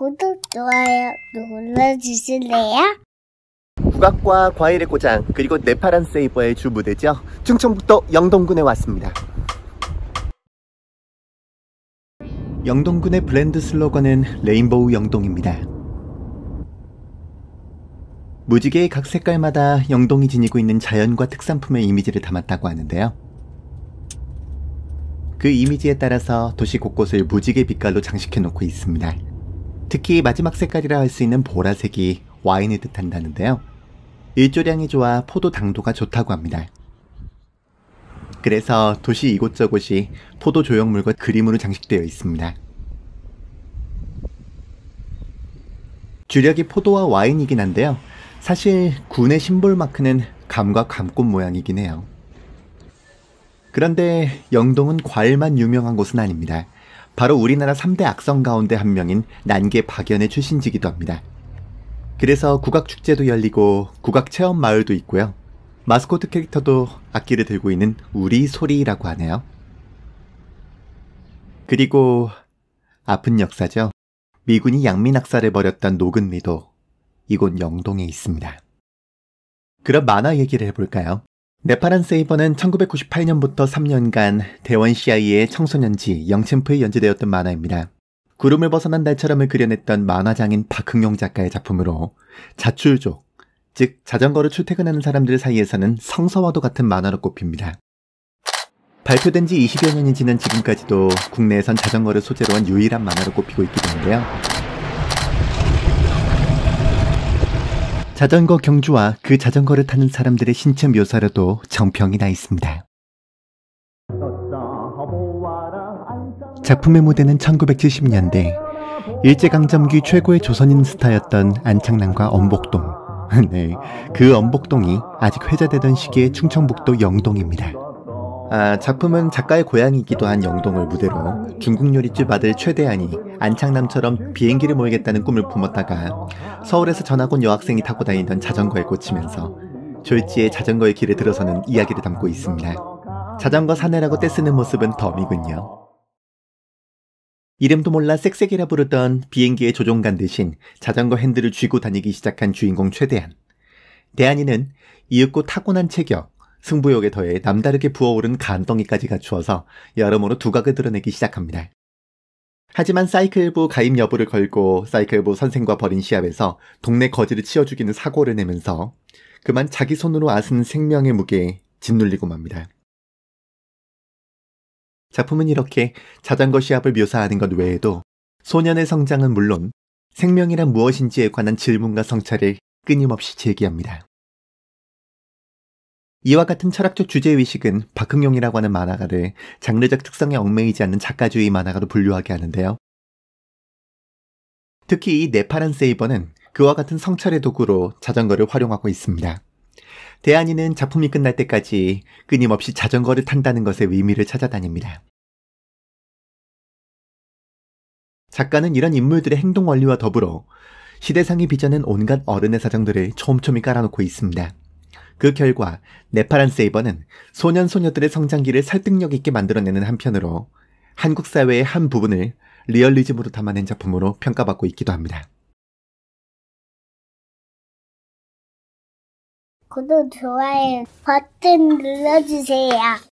구독, 좋아요 눌러주실래요? 국악과 과일의 고장 그리고 네파란 세이버의 주무대죠 충청북도 영동군에 왔습니다 영동군의 브랜드 슬로건은 레인보우 영동입니다 무지개의 각 색깔마다 영동이 지니고 있는 자연과 특산품의 이미지를 담았다고 하는데요 그 이미지에 따라서 도시 곳곳을 무지개 빛깔로 장식해 놓고 있습니다 특히 마지막 색깔이라 할 수 있는 보라색이 와인을 뜻한다는데요. 일조량이 좋아 포도 당도가 좋다고 합니다. 그래서 도시 이곳저곳이 포도 조형물과 그림으로 장식되어 있습니다. 주력이 포도와 와인이긴 한데요. 사실 군의 심볼 마크는 감과 감꽃 모양이긴 해요. 그런데 영동은 과일만 유명한 곳은 아닙니다. 바로 우리나라 3대 악성 가운데 한 명인 난계 박연의 출신지기도 합니다. 그래서 국악축제도 열리고 국악체험 마을도 있고요. 마스코트 캐릭터도 악기를 들고 있는 우리 소리라고 하네요. 그리고 아픈 역사죠. 미군이 양민학살을 벌였던 녹은리도 이곳 영동에 있습니다. 그럼 만화 얘기를 해볼까요? 네파란 세이버는 1998년부터 3년간 대원 CIA의 청소년지 영챔프에 연재되었던 만화입니다. 구름을 벗어난 날처럼을 그려냈던 만화장인 박흥용 작가의 작품으로 자출족, 즉자전거를 출퇴근하는 사람들 사이에서는 성서와도 같은 만화로 꼽힙니다. 발표된 지 20여 년이 지난 지금까지도 국내에선 자전거를 소재로 한 유일한 만화로 꼽히고 있기도 한데요. 자전거 경주와 그 자전거를 타는 사람들의 신체 묘사로도 정평이 나 있습니다. 작품의 무대는 1970년대 일제강점기 최고의 조선인 스타였던 안창남과 엄복동. 네, 그 엄복동이 아직 회자되던 시기의 충청북도 영동입니다. 아, 작품은 작가의 고향이기도 한 영동을 무대로 중국 요리집 아들 최대한이 안창남처럼 비행기를 모이겠다는 꿈을 품었다가 서울에서 전학 온 여학생이 타고 다니던 자전거에 꽂히면서 졸지에 자전거의 길에 들어서는 이야기를 담고 있습니다. 자전거 사내라고 떼쓰는 모습은 덤이군요. 이름도 몰라 쌕쌕이라 부르던 비행기의 조종간 대신 자전거 핸들을 쥐고 다니기 시작한 주인공 최대한. 대한이는 이윽고 타고난 체격, 승부욕에 더해 남다르게 부어오른 간덩이까지 갖추어서 여러모로 두각을 드러내기 시작합니다. 하지만 사이클부 가입 여부를 걸고 사이클부 선생과 벌인 시합에서 동네 거지를 치워 죽이는 사고를 내면서 그만 자기 손으로 아스는 생명의 무게에 짓눌리고 맙니다. 작품은 이렇게 자전거 시합을 묘사하는 것 외에도 소년의 성장은 물론 생명이란 무엇인지에 관한 질문과 성찰을 끊임없이 제기합니다. 이와 같은 철학적 주제의식은 박흥용이라고 하는 만화가를 장르적 특성에 얽매이지 않는 작가주의 만화가로 분류하게 하는데요. 특히 이 네파란 세이버는 그와 같은 성찰의 도구로 자전거를 활용하고 있습니다. 대안이는 작품이 끝날 때까지 끊임없이 자전거를 탄다는 것의 의미를 찾아다닙니다. 작가는 이런 인물들의 행동 원리와 더불어 시대상의 빚어낸 온갖 어른의 사정들을 촘촘히 깔아놓고 있습니다. 그 결과 네파란 세이버는 소년 소녀들의 성장기를 설득력 있게 만들어내는 한편으로 한국 사회의 한 부분을 리얼리즘으로 담아낸 작품으로 평가받고 있기도 합니다. 구독, 좋아요 버튼 눌러주세요.